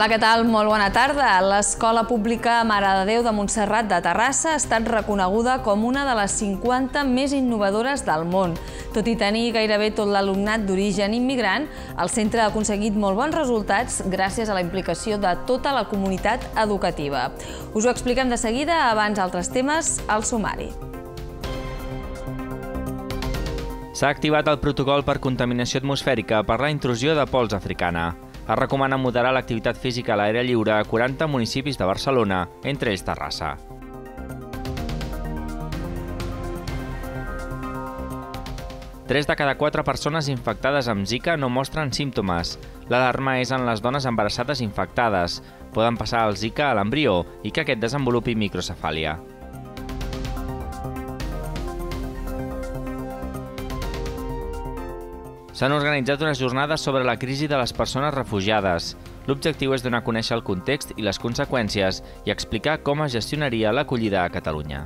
Hola, què tal? Molt bona tarda. L'Escola Pública Mare de Déu de Montserrat de Terrassa ha estat reconeguda com una de les 50 més innovadores del món. Tot i tenir gairebé tot l'alumnat d'origen immigrant, el centre ha aconseguit molt bons resultats gràcies a la implicació de tota la comunitat educativa. Us ho expliquem de seguida, abans altres temes, al sumari. S'ha activat el protocol per contaminació atmosfèrica per la intrusió de pols africana. Es recomana moderar l'activitat física a l'aire lliure a 40 municipis de Barcelona, entre ells Terrassa. Tres de cada quatre persones infectades amb Zika no mostren símptomes. L'alarma és en les dones embarassades infectades. Poden passar el Zika a l'embrió i que aquest desenvolupi microcefàlia. S'han organitzat unes jornades sobre la crisi de les persones refugiades. L'objectiu és donar a conèixer el context i les conseqüències i explicar com es gestionaria l'acollida a Catalunya.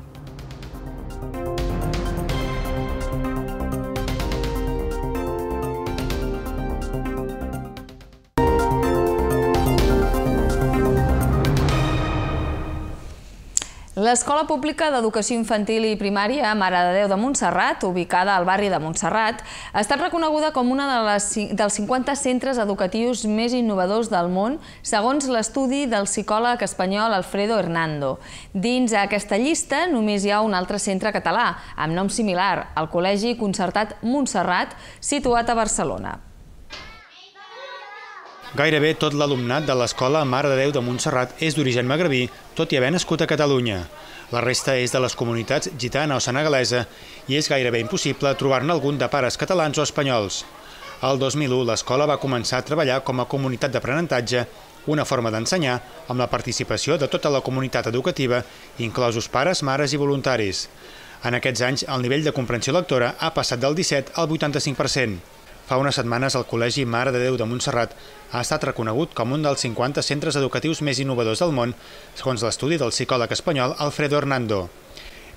L'Escola Pública d'Educació Infantil i Primària Mare de Déu de Montserrat, ubicada al barri de Montserrat, ha estat reconeguda com una de les, dels 50 centres educatius més innovadors del món, segons l'estudi del psicòleg espanyol Alfredo Hernando. Dins aquesta llista només hi ha un altre centre català, amb nom similar, el Col·legi Concertat Montserrat, situat a Barcelona. Gairebé tot l'alumnat de l'Escola Mare de Déu de Montserrat és d'origen magrebí, tot i haver nascut a Catalunya. La resta és de les comunitats gitana o senegalesa i és gairebé impossible trobar-ne algun de pares catalans o espanyols. El 2001 l'escola va començar a treballar com a comunitat d'aprenentatge, una forma d'ensenyar amb la participació de tota la comunitat educativa, inclosos pares, mares i voluntaris. En aquests anys, el nivell de comprensió lectora ha passat del 17 al 85%. Fa unes setmanes el Col·legi Mare de Déu de Montserrat ha estat reconegut com un dels 50 centres educatius més innovadors del món, segons l'estudi del psicòleg espanyol Alfredo Hernando.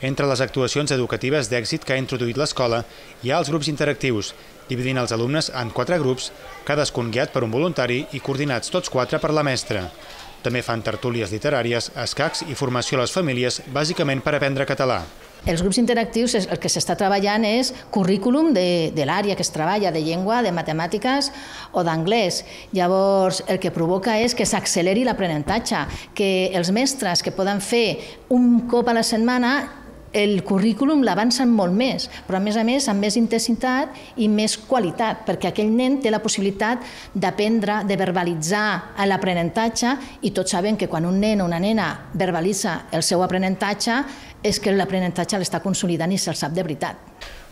Entre les actuacions educatives d'èxit que ha introduït l'escola hi ha els grups interactius, dividint els alumnes en quatre grups, cadascun guiat per un voluntari i coordinats tots quatre per la mestra. També fan tertúlies literàries, escacs i formació a les famílies, bàsicament per aprendre català. Els grups interactius el que s'està treballant és currículum de, de l'àrea que es treballa, de llengua, de matemàtiques o d'anglès. Llavors, el que provoca és que s'acceleri l'aprenentatge, que els mestres que poden fer un cop a la setmana el currículum l'avancen molt més, però a més a més amb més intensitat i més qualitat, perquè aquell nen té la possibilitat d'aprendre, de verbalitzar l'aprenentatge i tots sabem que quan un nen o una nena verbalitza el seu aprenentatge és que l'aprenentatge l'està consolidant i se'l sap de veritat.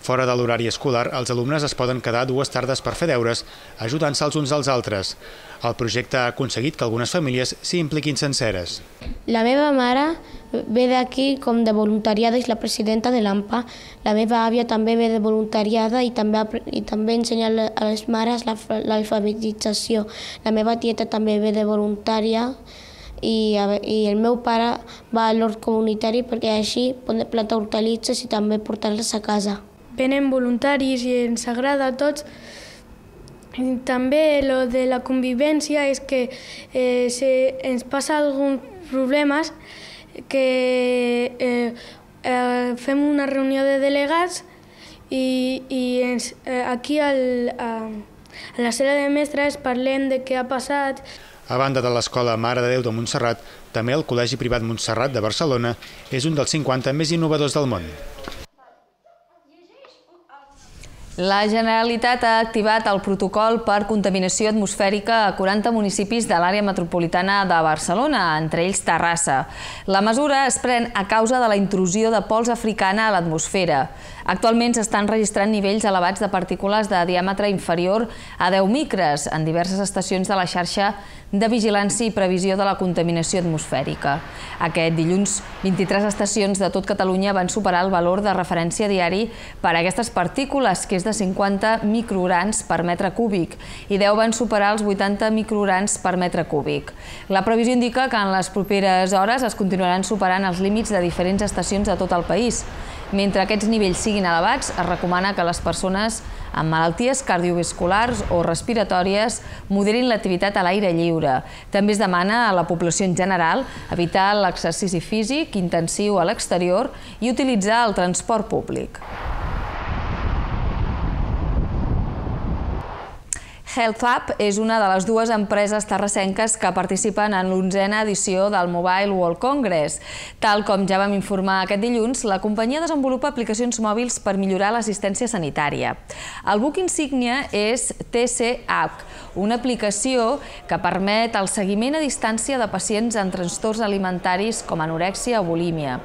Fora de l'horari escolar, els alumnes es poden quedar dues tardes per fer deures, ajudant-se els uns als altres. El projecte ha aconseguit que algunes famílies s'hi impliquin senceres. La meva mare ve d'aquí com de voluntariada, és la presidenta de l'AMPA. La meva àvia també ve de voluntariada i també, i també ensenya a les mares l'alfabetització. La meva tieta també ve de voluntària i, i el meu pare va a l'hort comunitari perquè així poden plantar hortalitzes i també portar-les a casa. Venen voluntaris i ens agrada a tots també lo de la convivència és que eh, si ens passa alguns problemes que eh, eh, fem una reunió de delegats i, i ens, eh, aquí al, a, a la sala de mestres parlem de què ha passat. A banda de l'Escola Mare de Déu de Montserrat, també el Col·legi Privat Montserrat de Barcelona és un dels 50 més innovadors del món. La Generalitat ha activat el protocol per contaminació atmosfèrica a 40 municipis de l'àrea metropolitana de Barcelona, entre ells Terrassa. La mesura es pren a causa de la intrusió de pols africana a l'atmosfera. Actualment s'estan registrant nivells elevats de partícules de diàmetre inferior a 10 micres en diverses estacions de la xarxa de vigilància i previsió de la contaminació atmosfèrica. Aquest dilluns, 23 estacions de tot Catalunya van superar el valor de referència diari per a aquestes partícules, que és de 50 micrograns per metre cúbic i 10 van superar els 80 micrograns per metre cúbic. La previsió indica que en les properes hores es continuaran superant els límits de diferents estacions de tot el país. Mentre aquests nivells siguin elevats, es recomana que les persones amb malalties cardiovasculars o respiratòries moderin l'activitat a l'aire lliure. També es demana a la població en general evitar l'exercici físic intensiu a l'exterior i utilitzar el transport públic. HealthUp és una de les dues empreses terrassenques que participen en l'onzena edició del Mobile World Congress. Tal com ja vam informar aquest dilluns, la companyia desenvolupa aplicacions mòbils per millorar l'assistència sanitària. El buc insígnia és TCH, una aplicació que permet el seguiment a distància de pacients amb trastorns alimentaris com anorèxia o bulímia.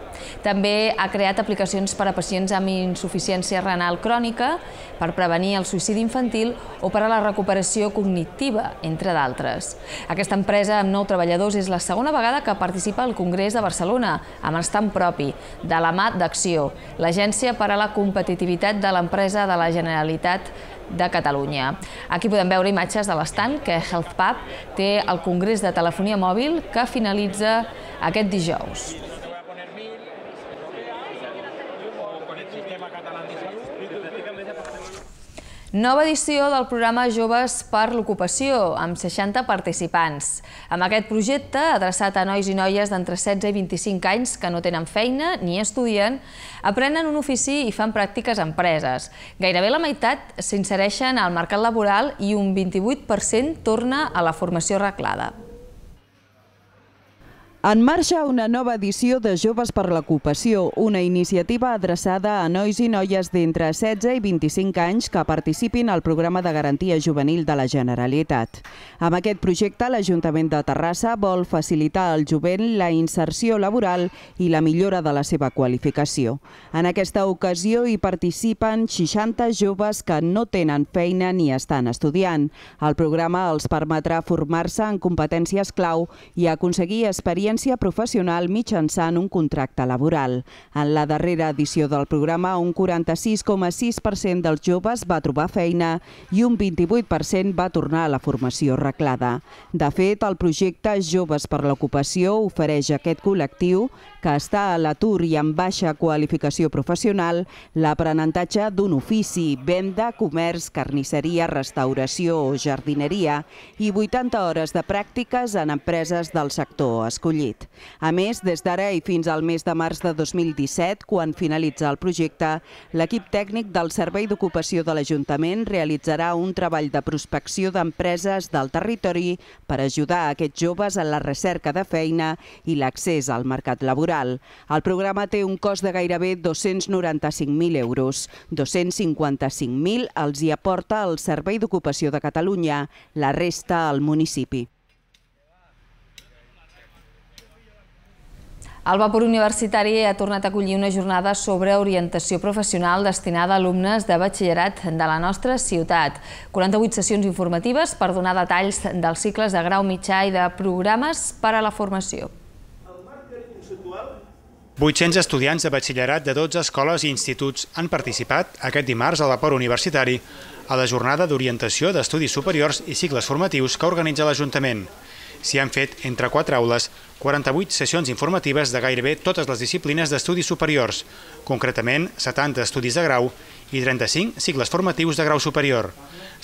També ha creat aplicacions per a pacients amb insuficiència renal crònica, per prevenir el suïcidi infantil o per a la recuperació cognitiva, entre d'altres. Aquesta empresa amb nou treballadors és la segona vegada que participa al Congrés de Barcelona, amb estant propi, de la mà d'Acció, l'Agència per a la Competitivitat de l'Empresa de la Generalitat de Catalunya. Aquí podem veure imatges de l'estant que HealthPub té al Congrés de Telefonia Mòbil que finalitza aquest dijous. Nova edició del programa Joves per l'Ocupació, amb 60 participants. Amb aquest projecte, adreçat a nois i noies d'entre 16 i 25 anys que no tenen feina ni estudien, aprenen un ofici i fan pràctiques a empreses. Gairebé la meitat s'insereixen al mercat laboral i un 28% torna a la formació reglada. En marxa una nova edició de Joves per l'Ocupació, una iniciativa adreçada a nois i noies d'entre 16 i 25 anys que participin al programa de garantia juvenil de la Generalitat. Amb aquest projecte, l'Ajuntament de Terrassa vol facilitar al jovent la inserció laboral i la millora de la seva qualificació. En aquesta ocasió hi participen 60 joves que no tenen feina ni estan estudiant. El programa els permetrà formar-se en competències clau i aconseguir experiència experiència professional mitjançant un contracte laboral. En la darrera edició del programa, un 46,6% dels joves va trobar feina i un 28% va tornar a la formació reglada. De fet, el projecte Joves per l'Ocupació ofereix a aquest col·lectiu, que està a l'atur i amb baixa qualificació professional, l'aprenentatge d'un ofici, venda, comerç, carnisseria, restauració o jardineria i 80 hores de pràctiques en empreses del sector escollit llit. A més, des d'ara i fins al mes de març de 2017, quan finalitza el projecte, l'equip tècnic del Servei d'Ocupació de l'Ajuntament realitzarà un treball de prospecció d'empreses del territori per ajudar aquests joves en la recerca de feina i l'accés al mercat laboral. El programa té un cost de gairebé 295.000 euros. 255.000 els hi aporta el Servei d'Ocupació de Catalunya, la resta al municipi. El vapor universitari ha tornat a acollir una jornada sobre orientació professional destinada a alumnes de batxillerat de la nostra ciutat. 48 sessions informatives per donar detalls dels cicles de grau mitjà i de programes per a la formació. 800 estudiants de batxillerat de 12 escoles i instituts han participat aquest dimarts al vapor universitari a la jornada d'orientació d'estudis superiors i cicles formatius que organitza l'Ajuntament. S'hi han fet, entre quatre aules, 48 sessions informatives de gairebé totes les disciplines d'estudis superiors, concretament 70 estudis de grau i 35 cicles formatius de grau superior.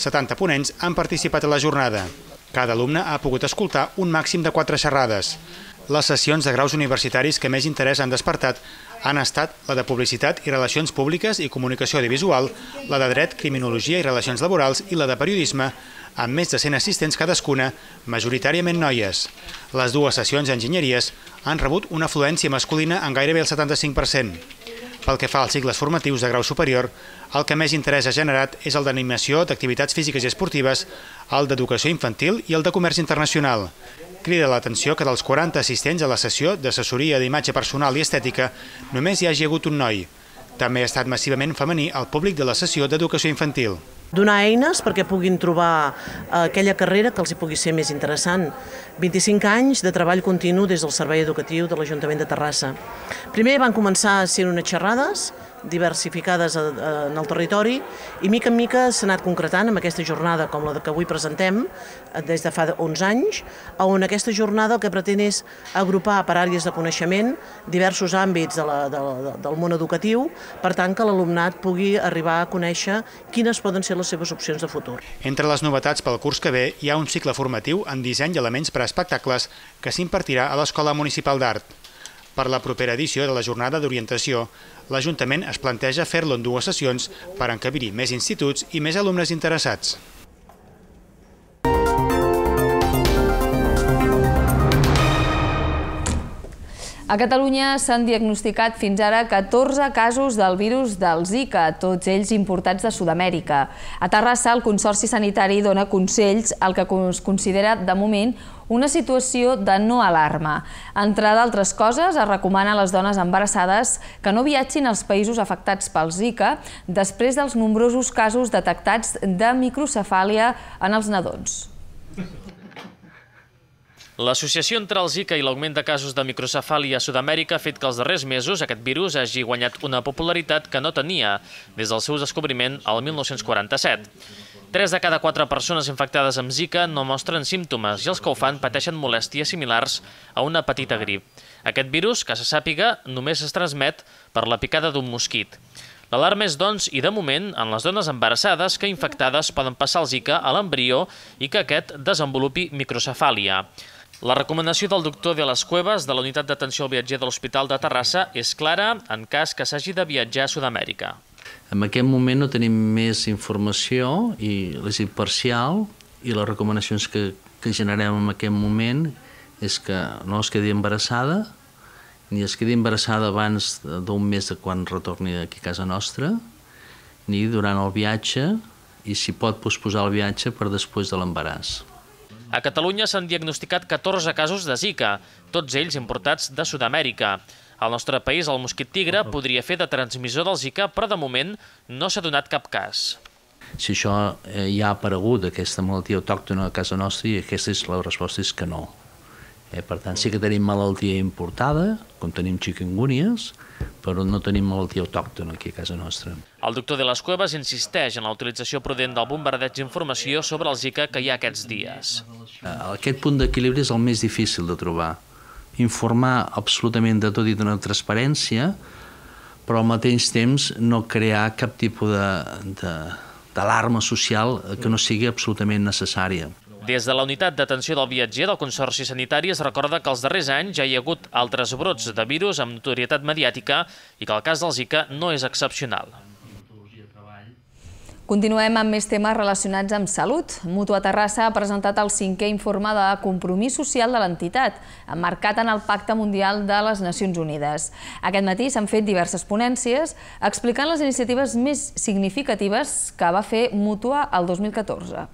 70 ponents han participat a la jornada. Cada alumne ha pogut escoltar un màxim de quatre xerrades. Les sessions de graus universitaris que més interès han despertat han estat la de Publicitat i Relacions Públiques i Comunicació Audiovisual, la de Dret, Criminologia i Relacions Laborals i la de Periodisme, amb més de 100 assistents cadascuna, majoritàriament noies. Les dues sessions d'enginyeries han rebut una afluència masculina en gairebé el 75%. Pel que fa als cicles formatius de grau superior, el que més interès ha generat és el d'animació d'activitats físiques i esportives, el d'educació infantil i el de comerç internacional. Crida l'atenció que dels 40 assistents a la sessió d'assessoria d'imatge personal i estètica només hi hagi hagut un noi. També ha estat massivament femení el públic de la sessió d'educació infantil. Donar eines perquè puguin trobar eh, aquella carrera que els hi pugui ser més interessant. 25 anys de treball continu des del Servei Educatiu de l'Ajuntament de Terrassa. Primer van començar sent unes xerrades, diversificades en el territori i mica en mica s'ha anat concretant amb aquesta jornada com la que avui presentem eh, des de fa 11 anys, on aquesta jornada el que pretén és agrupar per àrees de coneixement diversos àmbits de la, de, de, del món educatiu, per tant que l'alumnat pugui arribar a conèixer quines poden ser les seves opcions de futur. Entre les novetats pel curs que ve hi ha un cicle formatiu en disseny i elements per a espectacles que s'impartirà a l'Escola Municipal d'Art. Per la propera edició de la jornada d'orientació, l'Ajuntament es planteja fer-lo en dues sessions per encabir més instituts i més alumnes interessats. A Catalunya s'han diagnosticat fins ara 14 casos del virus del Zika, tots ells importats de Sud-amèrica. A Terrassa, el Consorci Sanitari dona consells al que es considera, de moment, una situació de no alarma. Entre d'altres coses, es recomana a les dones embarassades que no viatgin als països afectats pel Zika després dels nombrosos casos detectats de microcefàlia en els nadons. L'associació entre el Zika i l'augment de casos de microcefàlia a Sud-amèrica ha fet que els darrers mesos aquest virus hagi guanyat una popularitat que no tenia des del seu descobriment al 1947. Tres de cada quatre persones infectades amb Zika no mostren símptomes i els que ho fan pateixen molèsties similars a una petita grip. Aquest virus, que se sàpiga, només es transmet per la picada d'un mosquit. L'alarma és, doncs, i de moment, en les dones embarassades que infectades poden passar el Zika a l'embrió i que aquest desenvolupi microcefàlia. La recomanació del doctor de les Cueves de la Unitat d'Atenció al Viatger de l'Hospital de Terrassa és clara en cas que s'hagi de viatjar a Sud-amèrica. En aquest moment no tenim més informació i és imparcial i les recomanacions que, que generem en aquest moment és que no es quedi embarassada ni es quedi embarassada abans d'un mes de quan retorni aquí a casa nostra ni durant el viatge i si pot posposar el viatge per després de l'embaràs. A Catalunya s'han diagnosticat 14 casos de Zika, tots ells importats de Sud-amèrica. Al nostre país, el mosquit tigre podria fer de transmissor del Zika, però de moment no s'ha donat cap cas. Si això ja eh, ha aparegut, aquesta malaltia autòctona a casa nostra, aquesta és la resposta és que no. Eh, per tant, sí que tenim malaltia importada, com tenim xiquingúnies, però no tenim malaltia autòctona aquí a casa nostra. El doctor de les Cueves insisteix en la utilització prudent del bombardeig d'informació sobre el Zika que hi ha aquests dies. Eh, aquest punt d'equilibri és el més difícil de trobar. Informar absolutament de tot i d'una transparència, però al mateix temps no crear cap tipus de, de, d'alarma social que no sigui absolutament necessària. Des de la unitat d'atenció del viatger del Consorci Sanitari es recorda que els darrers anys ja hi ha hagut altres brots de virus amb notorietat mediàtica i que el cas del Zika no és excepcional. Continuem amb més temes relacionats amb salut. Mutua Terrassa ha presentat el cinquè informe de compromís social de l'entitat, emmarcat en el Pacte Mundial de les Nacions Unides. Aquest matí s'han fet diverses ponències explicant les iniciatives més significatives que va fer Mutua el 2014.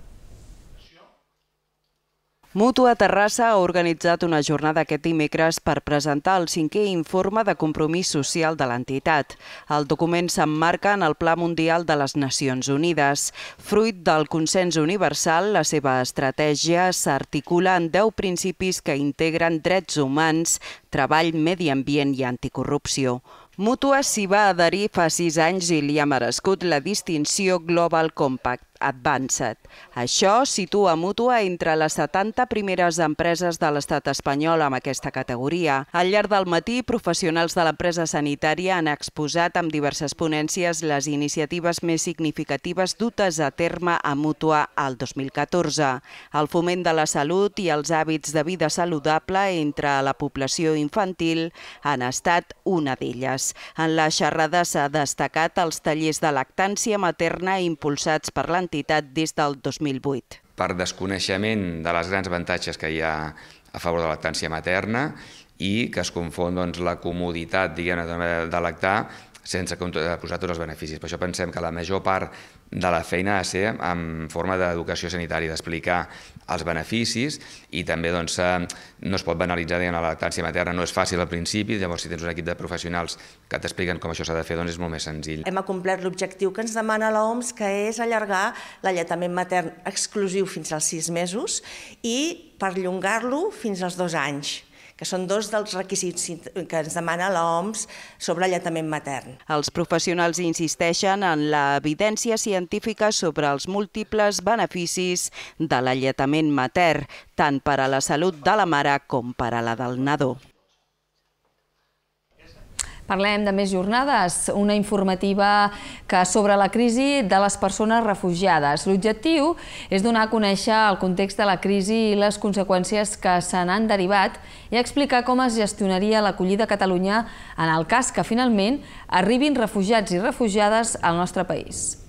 Mútua Terrassa ha organitzat una jornada aquest dimecres per presentar el cinquè informe de compromís social de l'entitat. El document s'emmarca en el Pla Mundial de les Nacions Unides. Fruit del consens universal, la seva estratègia s'articula en 10 principis que integren drets humans, treball, medi ambient i anticorrupció. Mútua s'hi va adherir fa sis anys i li ha merescut la distinció Global Compact. Advanced. Això situa Mútua entre les 70 primeres empreses de l'estat espanyol amb aquesta categoria. Al llarg del matí, professionals de l'empresa sanitària han exposat amb diverses ponències les iniciatives més significatives dutes a terme a Mútua al 2014. El foment de la salut i els hàbits de vida saludable entre la població infantil han estat una d'elles. En la xerrada s'ha destacat els tallers de lactància materna impulsats per l'entitat l'entitat des del 2008. Per desconeixement de les grans avantatges que hi ha a favor de la lactància materna i que es confon doncs, la comoditat de lactar sense posar tots els beneficis. Per això pensem que la major part de la feina ha de ser en forma d'educació sanitària, d'explicar els beneficis i també doncs, eh, no es pot banalitzar diguem, la lactància materna, no és fàcil al principi, llavors si tens un equip de professionals que t'expliquen com això s'ha de fer, doncs és molt més senzill. Hem acomplert l'objectiu que ens demana l'OMS, que és allargar l'alletament matern exclusiu fins als sis mesos i perllongar-lo fins als dos anys que són dos dels requisits que ens demana l'OMS sobre allotament matern. Els professionals insisteixen en l'evidència científica sobre els múltiples beneficis de l'alletament matern, tant per a la salut de la mare com per a la del nadó. Parlem de més jornades, una informativa que sobre la crisi de les persones refugiades. L'objectiu és donar a conèixer el context de la crisi i les conseqüències que se n'han derivat i explicar com es gestionaria l'acollida a Catalunya en el cas que finalment arribin refugiats i refugiades al nostre país.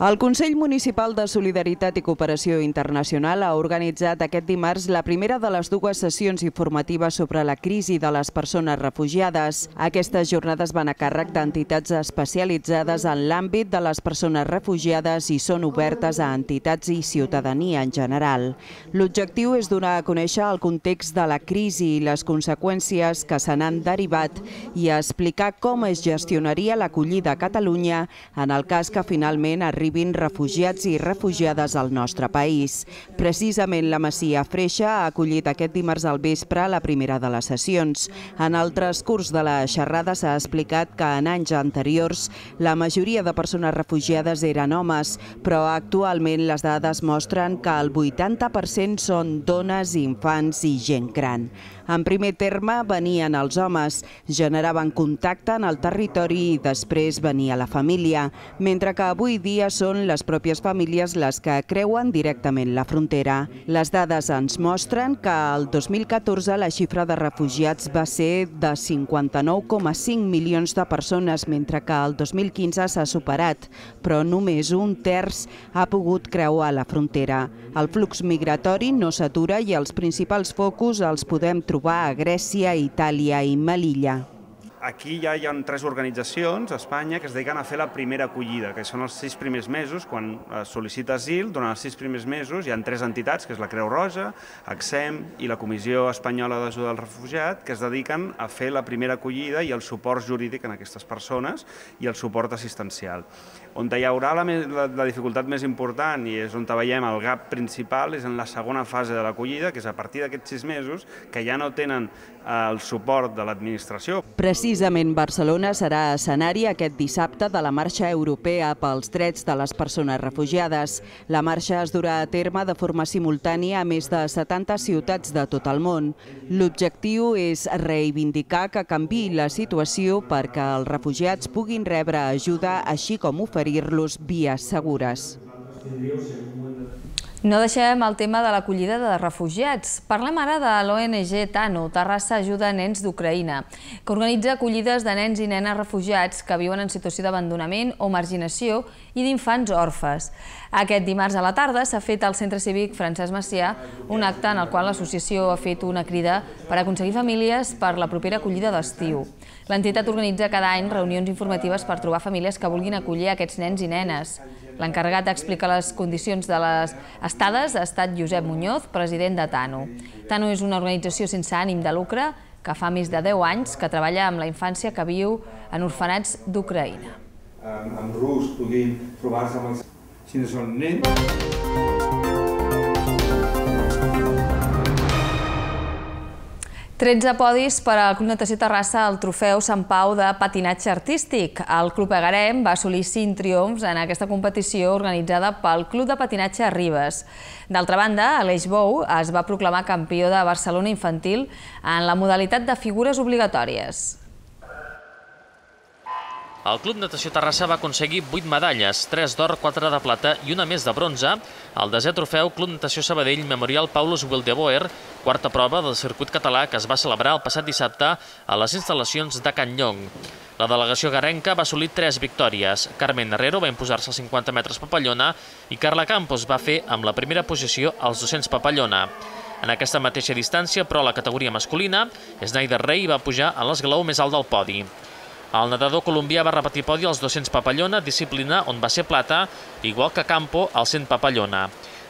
El Consell Municipal de Solidaritat i Cooperació Internacional ha organitzat aquest dimarts la primera de les dues sessions informatives sobre la crisi de les persones refugiades. Aquestes jornades van a càrrec d'entitats especialitzades en l'àmbit de les persones refugiades i són obertes a entitats i ciutadania en general. L'objectiu és donar a conèixer el context de la crisi i les conseqüències que se n'han derivat i explicar com es gestionaria l'acollida a Catalunya en el cas que finalment arribi arribin refugiats i refugiades al nostre país. Precisament la Masia Freixa ha acollit aquest dimarts al vespre la primera de les sessions. En altres curs de la xerrada s'ha explicat que en anys anteriors la majoria de persones refugiades eren homes, però actualment les dades mostren que el 80% són dones, infants i gent gran. En primer terme venien els homes, generaven contacte en el territori i després venia la família, mentre que avui dia són les pròpies famílies les que creuen directament la frontera. Les dades ens mostren que el 2014 la xifra de refugiats va ser de 59,5 milions de persones, mentre que el 2015 s'ha superat, però només un terç ha pogut creuar la frontera. El flux migratori no s'atura i els principals focus els podem trobar a Grècia, Itàlia i Melilla aquí ja hi ha tres organitzacions a Espanya que es dediquen a fer la primera acollida, que són els sis primers mesos, quan es eh, sol·licita asil, durant els sis primers mesos hi ha tres entitats, que és la Creu Roja, AXEM i la Comissió Espanyola d'Ajuda al Refugiat, que es dediquen a fer la primera acollida i el suport jurídic en aquestes persones i el suport assistencial. On hi haurà la, la, la dificultat més important i és on veiem el gap principal és en la segona fase de l'acollida, que és a partir d'aquests sis mesos, que ja no tenen eh, el suport de l'administració. Precisament Barcelona serà escenari aquest dissabte de la Marxa Europea pels Drets de les Persones Refugiades. La marxa es durà a terme de forma simultània a més de 70 ciutats de tot el món. L'objectiu és reivindicar que canvi la situació perquè els refugiats puguin rebre ajuda així com oferir ir los vías seguras. No deixem el tema de l'acollida de refugiats. Parlem ara de l'ONG TANO, Terrassa Ajuda Nens d'Ucraïna, que organitza acollides de nens i nenes refugiats que viuen en situació d'abandonament o marginació i d'infants orfes. Aquest dimarts a la tarda s'ha fet al Centre Cívic Francesc Macià un acte en el qual l'associació ha fet una crida per aconseguir famílies per la propera acollida d'estiu. L'entitat organitza cada any reunions informatives per trobar famílies que vulguin acollir aquests nens i nenes. L'encarregat d'explicar les condicions de les estades ha estat Josep Muñoz, president de TANO. TANO és una organització sense ànim de lucre que fa més de 10 anys que treballa amb la infància que viu en orfenats d'Ucraïna. Amb rus puguin trobar-se amb els... Si no són nens... 13 podis per al Club Natació Terrassa al trofeu Sant Pau de patinatge artístic. El Club Agarem va assolir 5 triomfs en aquesta competició organitzada pel Club de Patinatge Ribes. D'altra banda, Aleix Bou es va proclamar campió de Barcelona Infantil en la modalitat de figures obligatòries. El Club Natació Terrassa va aconseguir 8 medalles, 3 d'or, 4 de plata i una més de bronze, el desè trofeu Club Natació Sabadell Memorial Paulus Wildeboer, quarta prova del circuit català que es va celebrar el passat dissabte a les instal·lacions de Can Llong. La delegació garenca va assolir 3 victòries. Carmen Herrero va imposar-se als 50 metres papallona i Carla Campos va fer amb la primera posició als 200 papallona. En aquesta mateixa distància, però a la categoria masculina, Snyder Rey va pujar a l'esglau més alt del podi. El nedador colombià va repetir podi als 200 papallona, disciplina on va ser plata, igual que Campo al 100 papallona.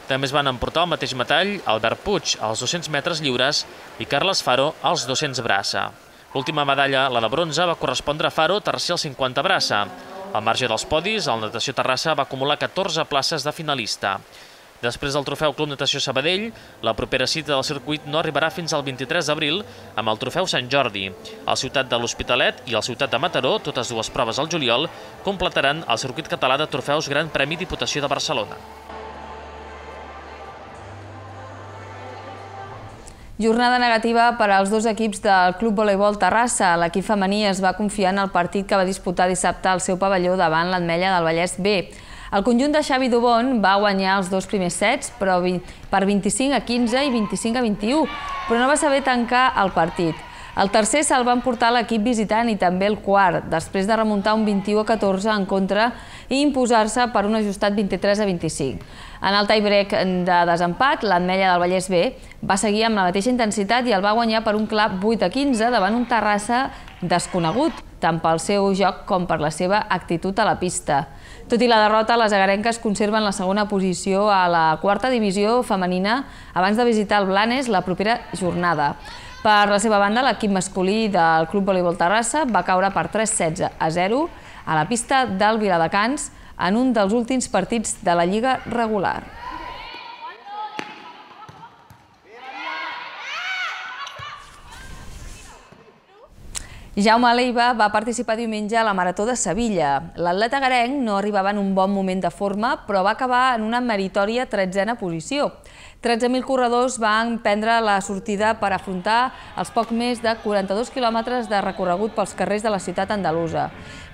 També es van emportar el mateix metall Albert Puig als 200 metres lliures i Carles Faro als 200 braça. L'última medalla, la de bronze, va correspondre a Faro, tercer al 50 braça. Al marge dels podis, el Natació Terrassa va acumular 14 places de finalista. Després del trofeu Club Natació Sabadell, la propera cita del circuit no arribarà fins al 23 d'abril amb el trofeu Sant Jordi. El Ciutat de l'Hospitalet i el Ciutat de Mataró, totes dues proves al juliol, completaran el circuit català de trofeus Gran Premi Diputació de Barcelona. Jornada negativa per als dos equips del Club Voleibol Terrassa. L'equip femení es va confiar en el partit que va disputar dissabte al seu pavelló davant l'Atmella del Vallès B. El conjunt de Xavi Dubon va guanyar els dos primers sets però per 25 a 15 i 25 a 21, però no va saber tancar el partit. El tercer se'l va emportar l'equip visitant i també el quart, després de remuntar un 21 a 14 en contra i imposar-se per un ajustat 23 a 25. En el tie-break de desempat, l'Atmella del Vallès B va seguir amb la mateixa intensitat i el va guanyar per un clap 8 a 15 davant un Terrassa desconegut, tant pel seu joc com per la seva actitud a la pista. Tot i la derrota, les agarenques conserven la segona posició a la quarta divisió femenina abans de visitar el Blanes la propera jornada. Per la seva banda, l'equip masculí del Club Voleibol Terrassa va caure per 3-16 a 0 a la pista del Viladecans en un dels últims partits de la Lliga regular. Jaume Leiva va participar diumenge a la Marató de Sevilla. L'atleta garenc no arribava en un bon moment de forma, però va acabar en una meritòria tretzena posició. 13.000 corredors van prendre la sortida per afrontar els poc més de 42 quilòmetres de recorregut pels carrers de la ciutat andalusa.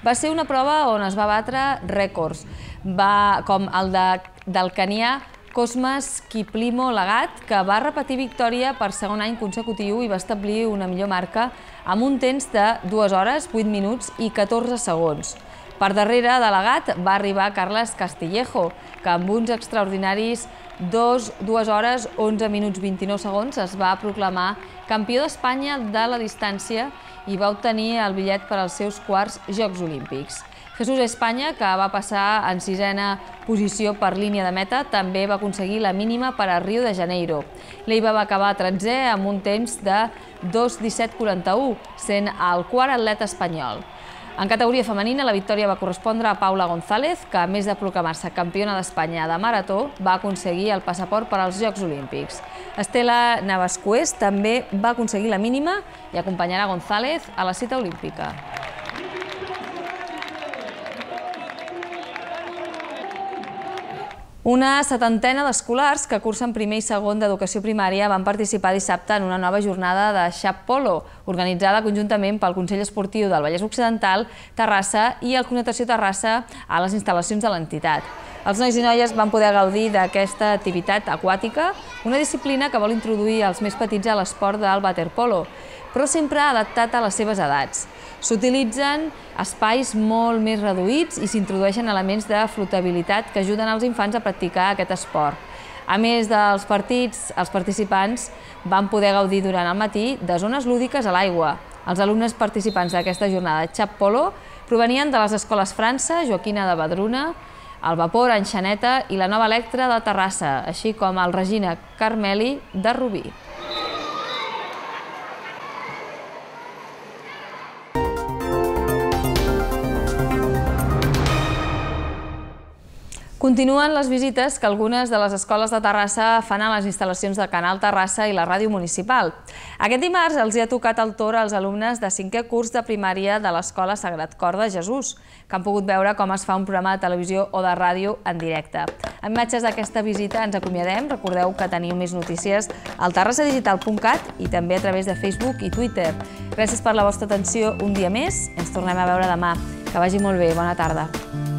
Va ser una prova on es va batre rècords, va, com el de, del canià Cosmas Kiplimo Legat, que va repetir victòria per segon any consecutiu i va establir una millor marca amb un temps de 2 hores, 8 minuts i 14 segons. Per darrere delegat va arribar Carles Castillejo, que amb uns extraordinaris 2, 2 hores, 11 minuts 29 segons es va proclamar campió d'Espanya de la distància i va obtenir el bitllet per als seus quarts Jocs Olímpics. Jesús Espanya, que va passar en sisena posició per línia de meta, també va aconseguir la mínima per a Rio de Janeiro. Leiva va acabar 13è amb un temps de 2.17.41, sent el quart atleta espanyol. En categoria femenina, la victòria va correspondre a Paula González, que a més de proclamar-se campiona d'Espanya de marató, va aconseguir el passaport per als Jocs Olímpics. Estela Navascués també va aconseguir la mínima i acompanyarà González a la cita olímpica. Una setantena d'escolars que cursen primer i segon d'educació primària van participar dissabte en una nova jornada de Xap Polo, organitzada conjuntament pel Consell Esportiu del Vallès Occidental, Terrassa i el Connotació Terrassa a les instal·lacions de l'entitat. Els nois i noies van poder gaudir d'aquesta activitat aquàtica, una disciplina que vol introduir els més petits a l'esport del waterpolo, però sempre adaptat a les seves edats. S'utilitzen espais molt més reduïts i s'introdueixen elements de flotabilitat que ajuden els infants a practicar aquest esport. A més dels partits, els participants van poder gaudir durant el matí de zones lúdiques a l'aigua. Els alumnes participants d'aquesta jornada de xap Polo provenien de les escoles França, Joaquina de Badruna, el Vapor, Enxaneta i la Nova Electra de Terrassa, així com el Regina Carmeli de Rubí. Continuen les visites que algunes de les escoles de Terrassa fan a les instal·lacions de Canal Terrassa i la ràdio municipal. Aquest dimarts els hi ha tocat el tor als alumnes de cinquè curs de primària de l'Escola Sagrat Cor de Jesús, que han pogut veure com es fa un programa de televisió o de ràdio en directe. Amb imatges d'aquesta visita ens acomiadem. Recordeu que teniu més notícies al terrassadigital.cat i també a través de Facebook i Twitter. Gràcies per la vostra atenció un dia més. Ens tornem a veure demà. Que vagi molt bé. Bona tarda.